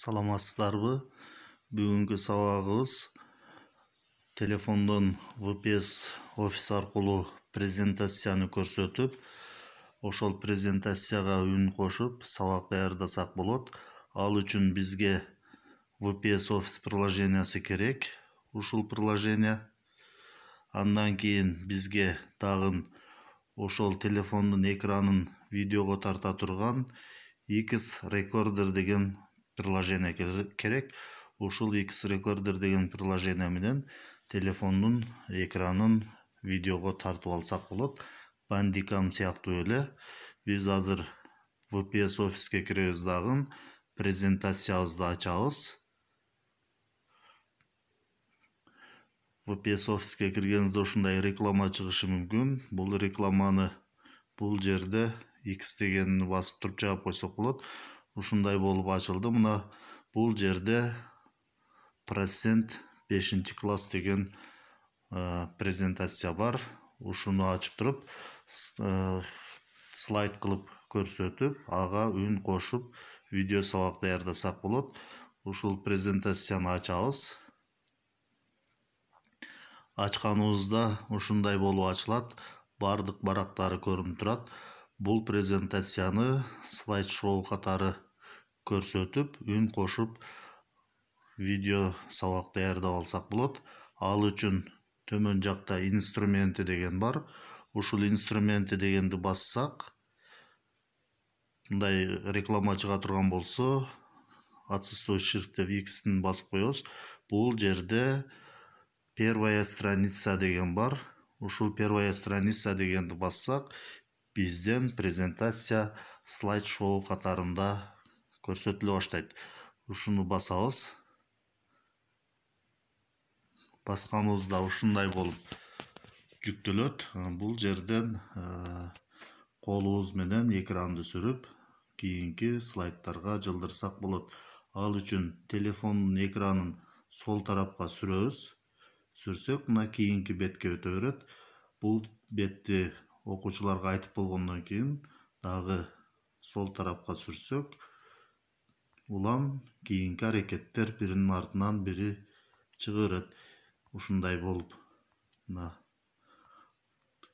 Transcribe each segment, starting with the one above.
саламатсыздарбы бүгінгі сабагыбыз телефондон ВПС офис аркылуу презентацияны көрсөтүп ошол презентацияға үн кошуп сабак даярдасак болот ал үчүн бизге ВПС офис приложениясы керек ушул приложение андан кийин бизге дагы ошол телефондун экранын видеого тарта турган x рекордер деген приложение керек ушул x recorder деген приложение менен телефондун экранын видеого тартып алсак болот бандикам сыяктуу эле биз азыр vps офиске киребиз дагы презентациябызды ачабыз vps офиске киргенибизде ушундай реклама чыгышы мүмкүн бул рекламаны бул жерде x дегенди басып туруп жаап койсок болот ушундай болып ачылды мына бул жерде процент бешинчи класс деген э, презентация бар ушуну ачып туруп э, слайд кылып көрсөтүп ага үн кошуп видео сабак даярдасак болот ушул презентацияны ачабыз ачканыбызда ушундай болуп ачылат Бардық барактары көрүнүп турат бұл презентацияны слайд-шоу қатары көрсөтүп үн қошып видео сабақ даярдап алсақ болады ал үшін төмін жақта инструменті деген бар ушул инструменті дегенді бассақ мындай реклама чыга тұрған болсы. Ацисто шрифт деп тін басып коебуз Бұл жерде первая страница деген бар ушул первая страница дегенді бассақ бізден презентация слайд шоу қатарында көрсетіле баштайт ушуну басабыз басканыбызда ушундай болуп жүктөлөт бул жерден колубуз ә, менен экранды сүріп, кийинки слайдтарға жылдырсақ болот ал үчүн телефонның экранын сол тарапқа сүрөбүз сүрсөк мына кийинки бетке өтө берет бул бетти оқушыларға айтып болғаннан кейін дағы сол тарапқа сүрсек улам кейінгі әрекеттер биринин артынан бірі чыга ұшындай болып. болуп мына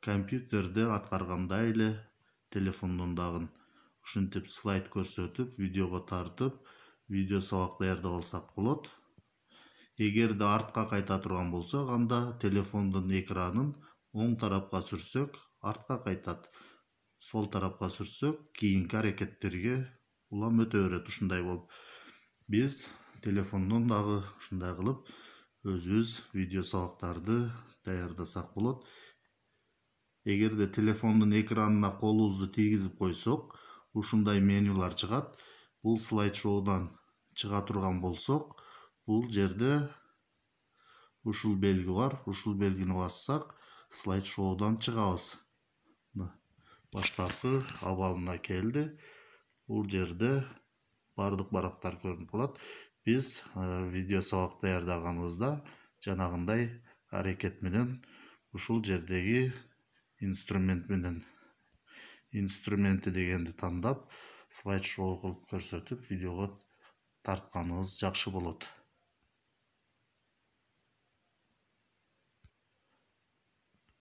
компьютерде аткаргандай эле телефондон дагы ушинтип слайд көрсетіп, видеоға тартып видео сабак даярдап алсак егер де артқа қайта турган болса анда телефондың экранын оң тарапқа сүрсөк артқа қайтады сол тарапқа сүртсек кейінгі әрекеттерге улам өте береді ушундай болуп биз телефондон дагы ушундай кылып өзүбүз видео сабактарды даярдасак болот эгерде телефондун экранына колубузду тийгизип койсок ушундай менюлар чыгат бул слайд шоудан чыга турган болсок бул жерде ушул белгі бар ушул белгини бассак слайд шоудан чыгабыз баштапқы абалына келді, бул жерде баардык барақтар көрүнүп калат биз видео сабак даярдаганыбызда жанагындай аракет менен ушул жердеги инструмент менен инструменти дегенди тандап слайд шоу кылып көрсөтүп видеого тартканыбыз жакшы болот